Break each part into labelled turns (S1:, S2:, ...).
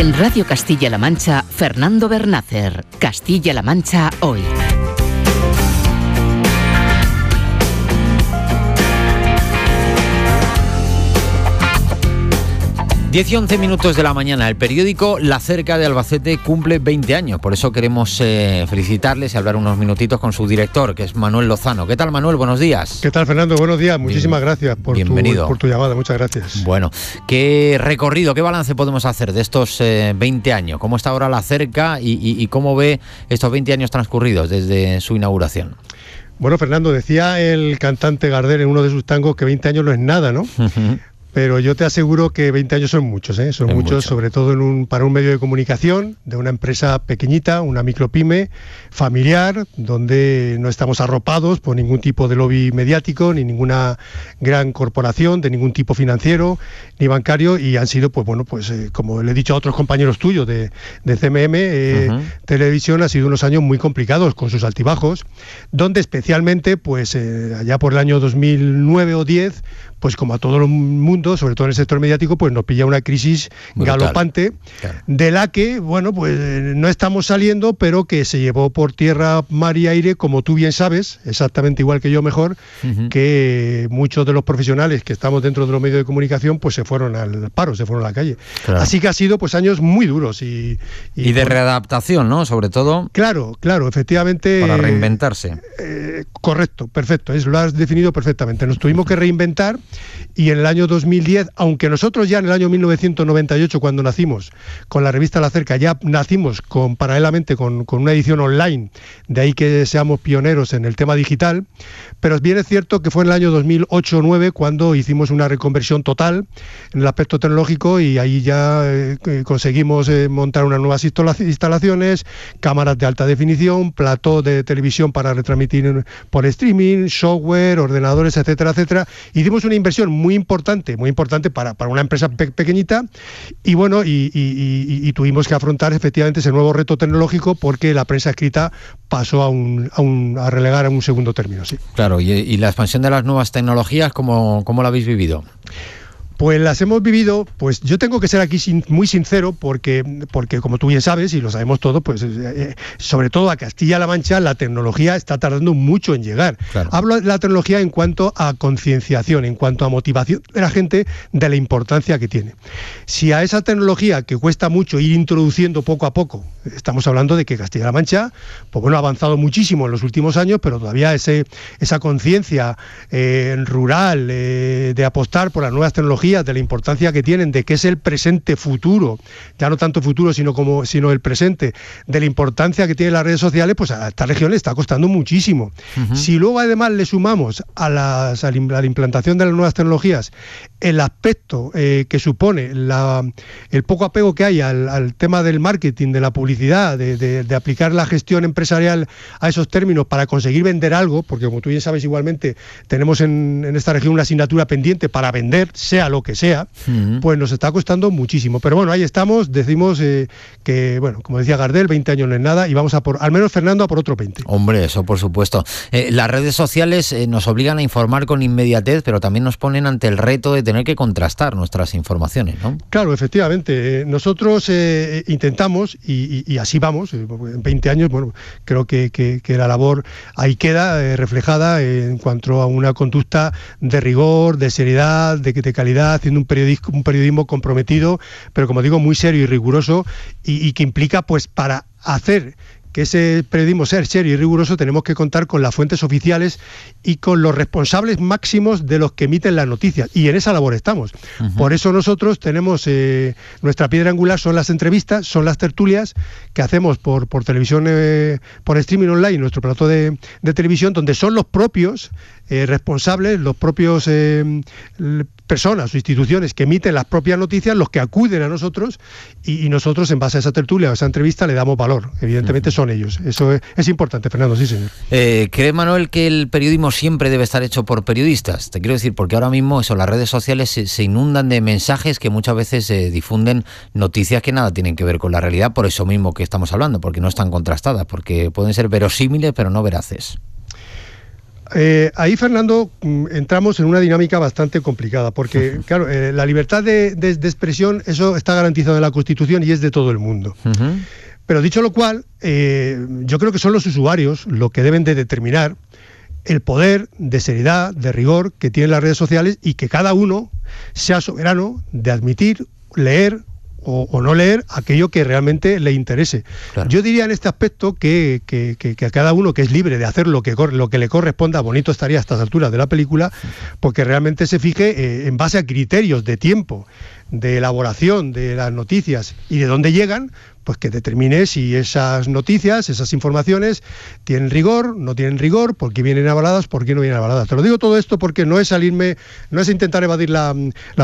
S1: En Radio Castilla-La Mancha, Fernando Bernácer, Castilla-La Mancha hoy. 10 y 11 minutos de la mañana, el periódico La Cerca de Albacete cumple 20 años, por eso queremos eh, felicitarles y hablar unos minutitos con su director, que es Manuel Lozano. ¿Qué tal Manuel? Buenos días.
S2: ¿Qué tal Fernando? Buenos días, muchísimas gracias por, Tu, llamada, muchas gracias.
S1: Bueno, ¿qué recorrido, qué balance podemos hacer de estos 20 eh, años? ¿Cómo está ahora La Cerca y, cómo ve estos 20 años transcurridos desde su inauguración?
S2: Bueno, Fernando, decía el cantante Gardel en uno de sus tangos que 20 años no es nada, ¿no? Pero yo te aseguro que 20 años son muchos, ¿eh? son muchos, sobre todo en un, para un medio de comunicación de una empresa pequeñita, una micropyme, familiar, donde no estamos arropados por ningún tipo de lobby mediático, ni ninguna gran corporación, de ningún tipo financiero, ni bancario, y han sido, pues bueno, pues eh, como le he dicho a otros compañeros tuyos de, de CMM, eh, Televisión ha sido unos años muy complicados con sus altibajos, donde especialmente, pues eh, allá por el año 2009 o 10, pues como a todo el mundo, sobre todo en el sector mediático, pues nos pilla una crisis galopante de la que, bueno, pues eh, no estamos saliendo, pero que se llevó por tierra, mar y aire, como tú bien sabes, exactamente igual que yo mejor, que muchos de los profesionales que estamos dentro de los medios de comunicación, pues se fueron al paro, se fueron a la calle. Así que ha sido pues años muy duros y... Y, de
S1: readaptación, ¿no? Sobre todo.
S2: Claro, claro, efectivamente... Para
S1: reinventarse.
S2: Eh, correcto, perfecto, es, lo has definido perfectamente. Nos tuvimos que reinventar y en el año 2010, aunque nosotros ya en el año 1998, cuando nacimos con la revista La Cerca, ya nacimos con, paralelamente con, una edición online, de ahí que seamos pioneros en el tema digital, pero bien es cierto que fue en el año 2008-2009 cuando hicimos una reconversión total en el aspecto tecnológico y ahí ya eh, eh, conseguimos eh, montar unas nuevas instalaciones, cámaras de alta definición, plató de televisión para retransmitir por streaming, software, ordenadores, etcétera, etcétera. Hicimos una inversión muy importante, muy importante para, para una empresa pequeñita y bueno, y, tuvimos que afrontar efectivamente ese nuevo reto tecnológico porque la prensa escrita pasó a, a, relegar a un segundo término.
S1: Claro, y, la expansión de las nuevas tecnologías, ¿cómo, cómo la habéis vivido?
S2: pues las hemos vivido, pues yo tengo que ser aquí muy sincero porque, porque como tú bien sabes y lo sabemos todos, pues eh, eh, sobre todo a Castilla-La Mancha la tecnología está tardando mucho en llegar. Hablo de la tecnología en cuanto a concienciación, en cuanto a motivación de la gente de la importancia que tiene. Si a esa tecnología que cuesta mucho ir introduciendo poco a poco, estamos hablando de que Castilla-La Mancha, pues bueno, ha avanzado muchísimo en los últimos años, pero todavía ese, esa conciencia eh, rural de apostar por las nuevas tecnologías, de la importancia que tienen, de que es el presente futuro, ya no tanto futuro, sino como sino el presente, de la importancia que tienen las redes sociales, pues a esta región le está costando muchísimo. Si luego además le sumamos a, a la implantación de las nuevas tecnologías el aspecto eh, que supone el poco apego que hay al, tema del marketing, de la publicidad, de, aplicar la gestión empresarial a esos términos para conseguir vender algo, porque como tú ya sabes igualmente, tenemos en, esta región una asignatura pendiente para vender, sea lo que sea, pues nos está costando muchísimo. Pero bueno, ahí estamos, decimos eh, que, bueno, como decía Gardel, 20 años no es nada y vamos a por, al menos Fernando, a por otro 20.
S1: Hombre, eso por supuesto. Eh, las redes sociales nos obligan a informar con inmediatez, pero también nos ponen ante el reto de tener que contrastar nuestras informaciones, ¿no?
S2: Claro, efectivamente. Eh, nosotros eh, eh, intentamos, y, así vamos, en 20 años, bueno, creo que, la labor ahí queda reflejada en cuanto a una conducta de rigor, de seriedad, de, de calidad, haciendo un periodismo, un comprometido, pero como digo, muy serio y riguroso, y, y que implica, pues, para hacer que ese periodismo ser serio y riguroso, tenemos que contar con las fuentes oficiales y con los responsables máximos de los que emiten las noticias. Y en esa labor estamos. Por eso nosotros tenemos eh, nuestra piedra angular, son las entrevistas, son las tertulias que hacemos por, por televisión, eh, por streaming online, nuestro plato de, de televisión, donde son los propios eh, responsables, los propios eh, personas o instituciones que emiten las propias noticias, los que acuden a nosotros y, nosotros en base a esa tertulia o esa entrevista le damos valor. Evidentemente son ellos. Eso es, importante, Fernando, sí, señor.
S1: Eh, ¿Cree, Manuel, que el periodismo siempre debe estar hecho por periodistas? Te quiero decir, porque ahora mismo eso, las redes sociales se, se inundan de mensajes que muchas veces se difunden noticias que nada tienen que ver con la realidad, por eso mismo que estamos hablando, porque no están contrastadas, porque pueden ser verosímiles pero no veraces.
S2: Eh, ahí, Fernando, mm, entramos en una dinámica bastante complicada, porque, claro, eh, la libertad de, expresión, eso está garantizado en la Constitución y es de todo el mundo. Pero dicho lo cual, eh, yo creo que son los usuarios los que deben de determinar el poder de seriedad, de rigor que tienen las redes sociales y que cada uno sea soberano de admitir, leer o, no leer aquello que realmente le interese. Yo diría en este aspecto que, que, a cada uno que es libre de hacer lo que, lo que le corresponda, bonito estaría a estas alturas de la película, porque realmente se fije eh, en base a criterios de tiempo, de elaboración de las noticias y de dónde llegan, pues que determine si esas noticias, esas informaciones tienen rigor, no tienen rigor, por qué vienen avaladas, por qué no vienen avaladas. Te lo digo todo esto porque no es salirme, no es intentar evadir la,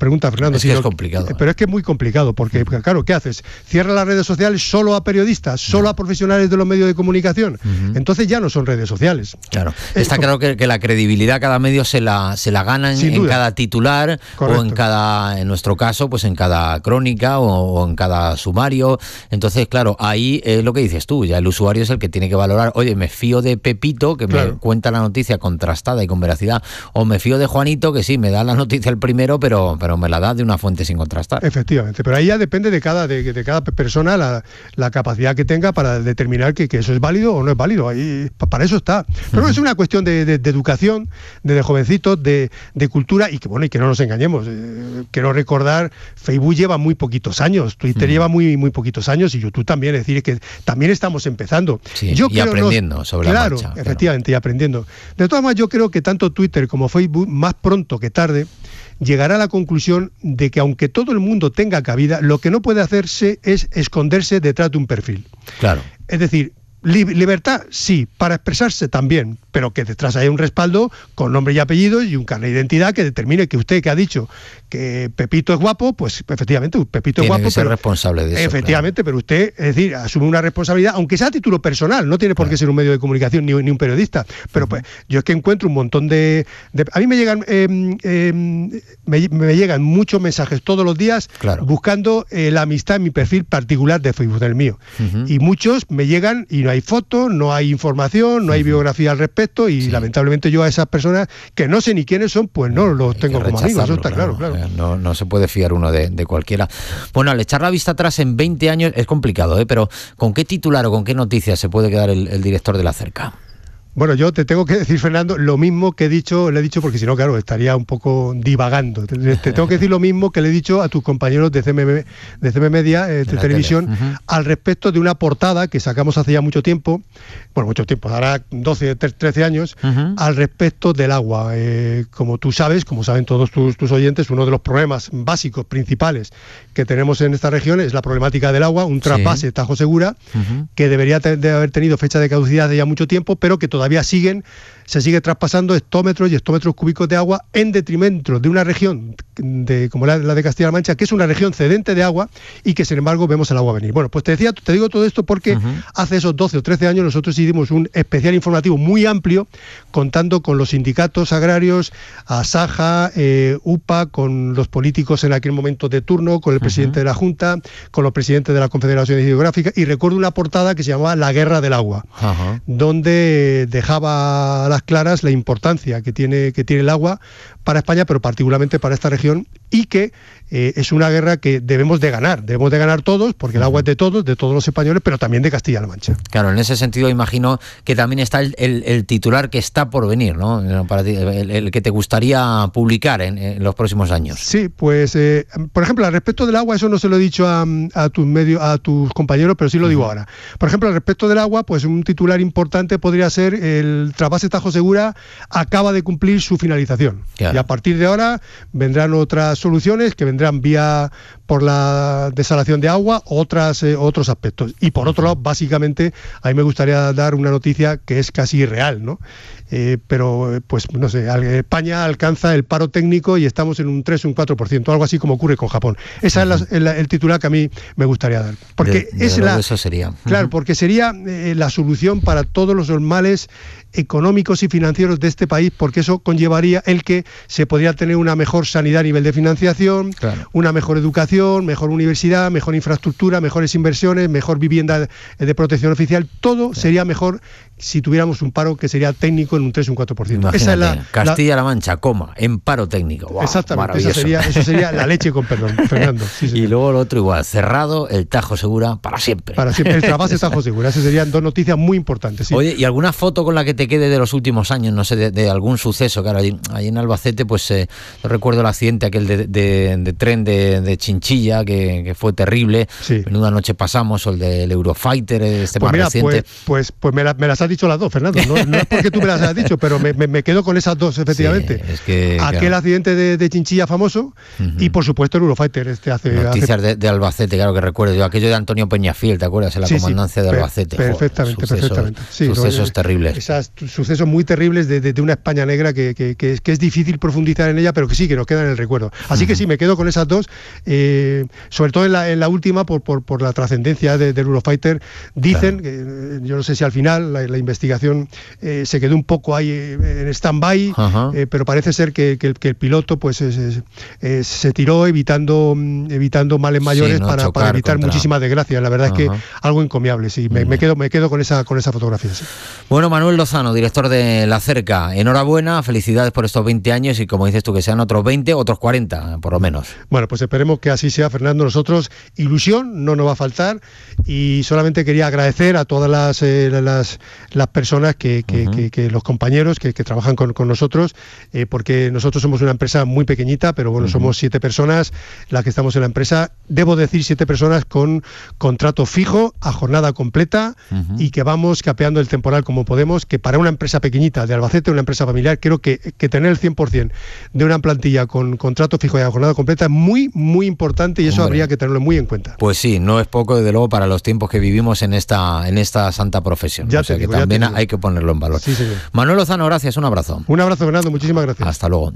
S2: pregunta, Fernando. Sí, es complicado. ¿eh? Pero es que es muy complicado porque, claro, ¿qué haces? Cierra las redes sociales solo a periodistas, solo a profesionales de los medios de comunicación. Entonces ya no son redes sociales.
S1: Claro. Está claro que, la credibilidad cada medio se la, se la ganan en, cada titular o en cada, en nuestro caso, pues en cada crónica o en cada sumario. Entonces entonces, claro, ahí es lo que dices tú, ya el usuario es el que tiene que valorar, oye, me fío de Pepito, que me cuenta la noticia contrastada y con veracidad, o me fío de Juanito, que sí, me da la noticia el primero, pero, pero me la da de una fuente sin contrastar.
S2: Efectivamente, pero ahí ya depende de cada, de, cada persona la, capacidad que tenga para determinar que, eso es válido o no es válido, ahí para eso está. Pero es una cuestión de, de, educación, de, jovencitos, de, cultura, y que bueno, y que no nos engañemos, eh, quiero recordar, Facebook lleva muy poquitos años, Twitter lleva muy, muy poquitos años, y YouTube también. Es decir, que también estamos empezando. yo y aprendiendo sobre claro, la marcha. efectivamente, y aprendiendo. De todas maneras, yo creo que tanto Twitter como Facebook, más pronto que tarde, llegará a la conclusión de que aunque todo el mundo tenga cabida, lo que no puede hacerse es esconderse detrás de un perfil. Claro. Es decir, libertad, sí, para expresarse también, pero que detrás haya un respaldo con nombre y apellido y un carnet de identidad que determine que usted que ha dicho que Pepito es guapo, pues efectivamente, Pepito es guapo. Que ser
S1: responsable de eso.
S2: Efectivamente, pero usted, es decir, asume una responsabilidad, aunque sea a título personal, no tiene por qué ser un medio de comunicación ni, un periodista, pero pues yo es que encuentro un montón de... a mí me llegan, em, em, me, llegan muchos mensajes todos los días buscando eh, la amistad en mi perfil particular de Facebook, del mío, y muchos me llegan y no hay fotos, no hay información, no hay biografía al respecto y lamentablemente yo a esas personas que no sé ni quiénes son, pues no los tengo como amigos, eso está claro,
S1: claro. Eh, no, se puede fiar uno de, cualquiera. Bueno, al echar la vista atrás en 20 años es complicado, ¿eh? pero ¿con qué titular o con qué noticias se puede quedar el director de la cerca?
S2: Bueno, yo te tengo que decir, Fernando, lo mismo que he dicho, le he dicho, porque si no, claro, estaría un poco divagando. Te, tengo que decir lo mismo que le he dicho a tus compañeros de de CM Media, eh, de, Televisión, al respecto de una portada que sacamos hace ya mucho tiempo, bueno, mucho tiempo, ahora 12, 13 años, al respecto del agua. Eh, como tú sabes, como saben todos tus, tus oyentes, uno de los problemas básicos, principales que tenemos en esta región es la problemática del agua, un traspase Tajo Segura, que debería de haber tenido fecha de caducidad de ya mucho tiempo, pero que todavía todavía siguen se sigue traspasando estómetros y estómetros cúbicos de agua en detrimento de una región de, como la, de Castilla-La Mancha, que es una región cedente de agua y que sin embargo vemos el agua venir. Bueno, pues te decía, te digo todo esto porque hace esos 12 o 13 años nosotros hicimos un especial informativo muy amplio contando con los sindicatos agrarios, Asaja, eh, UPA, con los políticos en aquel momento de turno, con el presidente de la Junta, con los presidentes de la Confederación Hidrográfica y recuerdo una portada que se llamaba La Guerra del Agua, donde dejaba claras la importancia que tiene, que tiene el agua para España, pero particularmente para esta región, y que eh, es una guerra que debemos de ganar, debemos de ganar todos, porque el agua es de todos, de todos los españoles, pero también de Castilla-La Mancha.
S1: Claro, en ese sentido imagino que también está el, titular que está por venir, ¿no? Eh, el, que te gustaría publicar en, los próximos años.
S2: Sí, pues, eh, por ejemplo, al respecto del agua, eso no se lo he dicho a, tus a tus compañeros, pero sí lo digo ahora. Por ejemplo, al respecto del agua, pues un titular importante podría ser el trasvase Tajo Segura acaba de cumplir su finalización. Claro. Y a partir de ahora vendrán otras soluciones que vendrán vía por la desalación de agua, otras, eh, otros aspectos. Y por otro lado, básicamente, a mí me gustaría dar una noticia que es casi real, ¿no? Eh, pero, eh, pues, no sé, España alcanza el paro técnico y estamos en un 3, un 4%, algo así como ocurre con Japón. Ese es el, titular que a mí me gustaría dar. Porque es la...
S1: sería. Claro,
S2: porque sería la solución para todos los males económicos y financieros de este país, porque eso conllevaría el que se podría tener una mejor sanidad a nivel de financiación, una mejor educación, mejor universidad, mejor infraestructura, mejores inversiones, mejor vivienda de protección oficial, todo sería mejor si tuviéramos un paro que sería técnico en un 3 o un 4%. Esa es la, Castilla-La
S1: Mancha, coma, en paro técnico. exactamente, sería, eso sería la leche con perdón, Fernando. y luego lo otro igual, cerrado el Tajo Segura para siempre. Para siempre, el de Tajo
S2: Segura. Esas serían dos noticias muy importantes. Oye,
S1: ¿y alguna foto con la que te quede de los últimos años, no sé, de, algún suceso? Claro, ahí, en Albacete, pues eh, recuerdo el accidente aquel de, tren de, Chinchilla, que, fue terrible. Sí. una noche pasamos, o el del Eurofighter, este pues más reciente.
S2: Pues, pues, me, me las dicho las dos, Fernando. No, es porque tú me las has dicho, pero me, quedo con esas dos, efectivamente.
S1: es que, Aquel
S2: accidente de, Chinchilla famoso y, por supuesto, el Eurofighter. Este hace, Noticias
S1: De, Albacete, claro que recuerdo. Yo, aquello de Antonio Peñafiel, ¿te acuerdas? En la comandancia de Albacete. perfectamente, perfectamente. sucesos eh, terribles.
S2: Esas, sucesos muy terribles de, una España negra que, que, es, difícil profundizar en ella, pero que sí, que nos queda en el recuerdo. Así que sí, me quedo con esas dos, eh, sobre todo en la, en la última, por, por, la trascendencia del Eurofighter. Dicen, eh, yo no sé si al final la, la investigación eh, se quedó un poco ahí eh, en stand-by, eh, pero parece ser que, el piloto pues se tiró evitando, mm, evitando males mayores para, evitar muchísimas desgracias. La verdad es que algo encomiable, Me, quedo, me quedo con esa, con esa fotografía.
S1: Bueno, Manuel Lozano, director de La Cerca, enhorabuena, felicidades por estos 20 años y como dices tú, que sean otros 20, otros 40, por lo menos.
S2: Bueno, pues esperemos que así sea, Fernando. Nosotros, ilusión no nos va a faltar y solamente quería agradecer a todas las las personas, que, los compañeros que, trabajan con, nosotros, eh, porque nosotros somos una empresa muy pequeñita, pero bueno, somos siete personas las que estamos en la empresa. Debo decir siete personas con contrato fijo, a jornada completa y que vamos capeando el temporal como podemos, que para una empresa pequeñita de Albacete, una empresa familiar, creo que, que tener el 100% de una plantilla con contrato fijo y a jornada completa es muy, muy importante y eso habría que tenerlo muy en cuenta.
S1: Pues sí, no es poco, desde luego, para los tiempos que vivimos en esta, en esta santa profesión. Ya hay que ponerlo en valor. Sí, señor. Manuel Lozano, gracias, un abrazo. Un abrazo, Fernando, muchísimas gracias. Hasta luego.